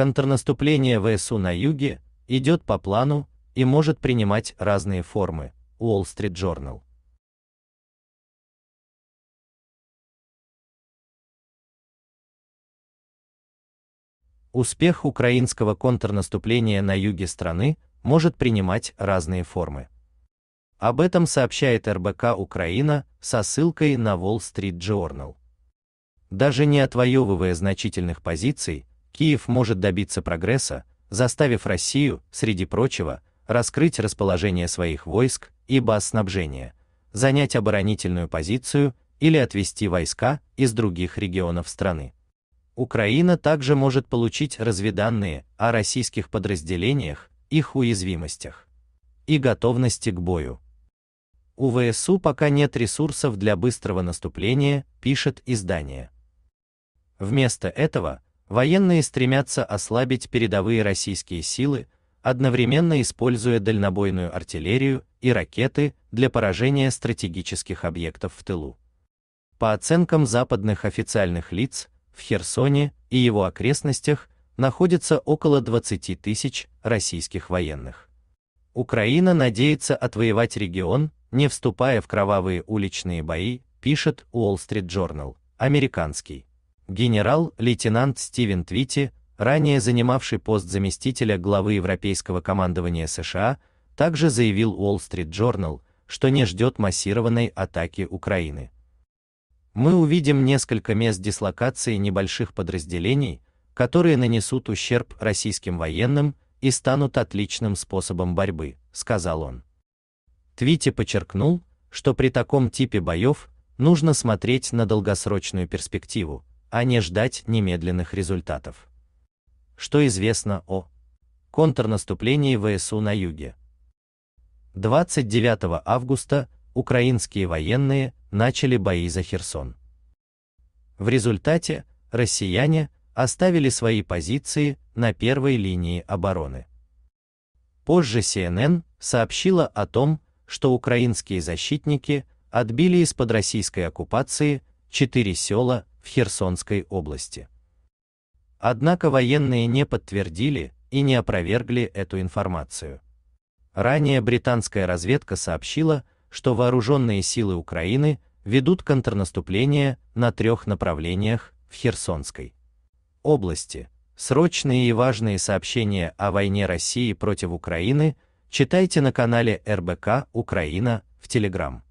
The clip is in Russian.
Контрнаступление ВСУ на юге идет по плану и может принимать разные формы. Wall Street Journal. Успех украинского контрнаступления на юге страны может принимать разные формы. Об этом сообщает РБК Украина со ссылкой на Wall Street Journal. Даже не отвоевывая значительных позиций, Киев может добиться прогресса, заставив Россию, среди прочего, раскрыть расположение своих войск и баз снабжения, занять оборонительную позицию или отвести войска из других регионов страны. Украина также может получить разведанные о российских подразделениях, их уязвимостях и готовности к бою. У ВСУ пока нет ресурсов для быстрого наступления, пишет издание. Вместо этого Военные стремятся ослабить передовые российские силы, одновременно используя дальнобойную артиллерию и ракеты для поражения стратегических объектов в тылу. По оценкам западных официальных лиц, в Херсоне и его окрестностях находится около 20 тысяч российских военных. Украина надеется отвоевать регион, не вступая в кровавые уличные бои, пишет Wall Street Journal, американский генерал-лейтенант Стивен Твити, ранее занимавший пост заместителя главы Европейского командования США, также заявил Wall Street Journal, что не ждет массированной атаки Украины. Мы увидим несколько мест дислокации небольших подразделений, которые нанесут ущерб российским военным и станут отличным способом борьбы, сказал он. Твити подчеркнул, что при таком типе боев нужно смотреть на долгосрочную перспективу, а не ждать немедленных результатов. Что известно о контрнаступлении ВСУ на юге? 29 августа украинские военные начали бои за Херсон. В результате россияне оставили свои позиции на первой линии обороны. Позже CNN сообщила о том, что украинские защитники отбили из-под российской оккупации четыре села в Херсонской области. Однако военные не подтвердили и не опровергли эту информацию. Ранее британская разведка сообщила, что вооруженные силы Украины ведут контрнаступление на трех направлениях в Херсонской области. Срочные и важные сообщения о войне России против Украины читайте на канале РБК Украина в Telegram.